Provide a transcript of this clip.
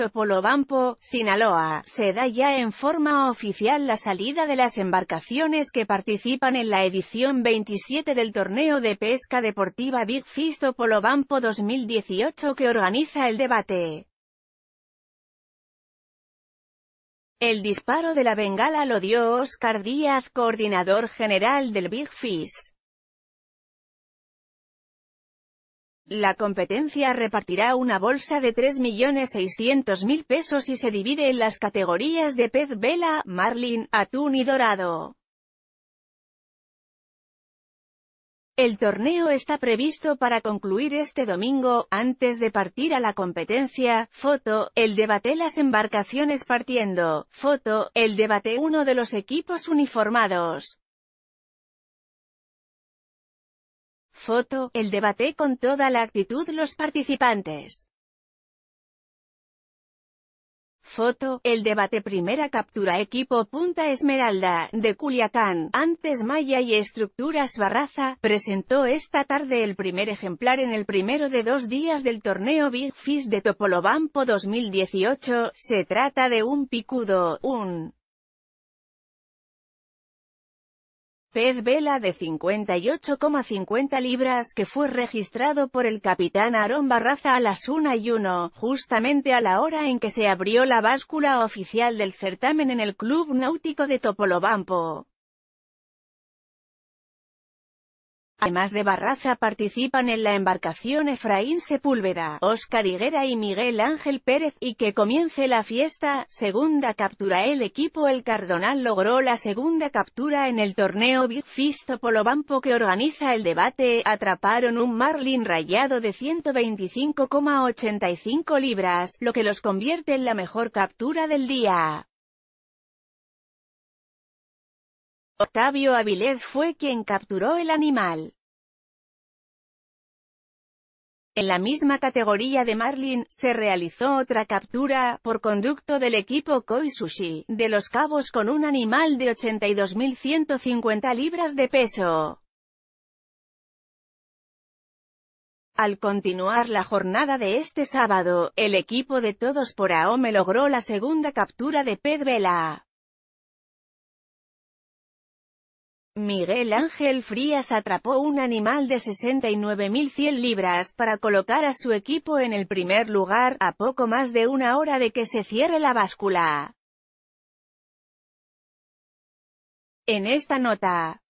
Topolobampo, Sinaloa, se da ya en forma oficial la salida de las embarcaciones que participan en la edición 27 del torneo de pesca deportiva Big Fish Topolobampo 2018 que organiza el debate. El disparo de la bengala lo dio Oscar Díaz, coordinador general del Big Fish. La competencia repartirá una bolsa de 3.600.000 pesos y se divide en las categorías de pez vela, marlin, atún y dorado. El torneo está previsto para concluir este domingo, antes de partir a la competencia, foto, el debate las embarcaciones partiendo, foto, el debate uno de los equipos uniformados. Foto, el debate con toda la actitud los participantes. Foto, el debate primera captura equipo Punta Esmeralda, de Culiacán, antes Maya y Estructuras Barraza, presentó esta tarde el primer ejemplar en el primero de dos días del torneo Big Fish de Topolobampo 2018, se trata de un picudo, un pez vela de 58,50 libras que fue registrado por el capitán Aarón Barraza a las 1 y 1, justamente a la hora en que se abrió la báscula oficial del certamen en el Club Náutico de Topolobampo. Además de Barraza participan en la embarcación Efraín Sepúlveda, Oscar Higuera y Miguel Ángel Pérez, y que comience la fiesta, segunda captura el equipo El Cardonal logró la segunda captura en el torneo Big Fisto Bampo que organiza el debate, atraparon un marlin rayado de 125,85 libras, lo que los convierte en la mejor captura del día. Octavio Avilés fue quien capturó el animal. En la misma categoría de Marlin, se realizó otra captura, por conducto del equipo Koisushi, de los cabos con un animal de 82.150 libras de peso. Al continuar la jornada de este sábado, el equipo de Todos por Aome logró la segunda captura de pez vela. Miguel Ángel Frías atrapó un animal de 69.100 libras, para colocar a su equipo en el primer lugar, a poco más de una hora de que se cierre la báscula. En esta nota,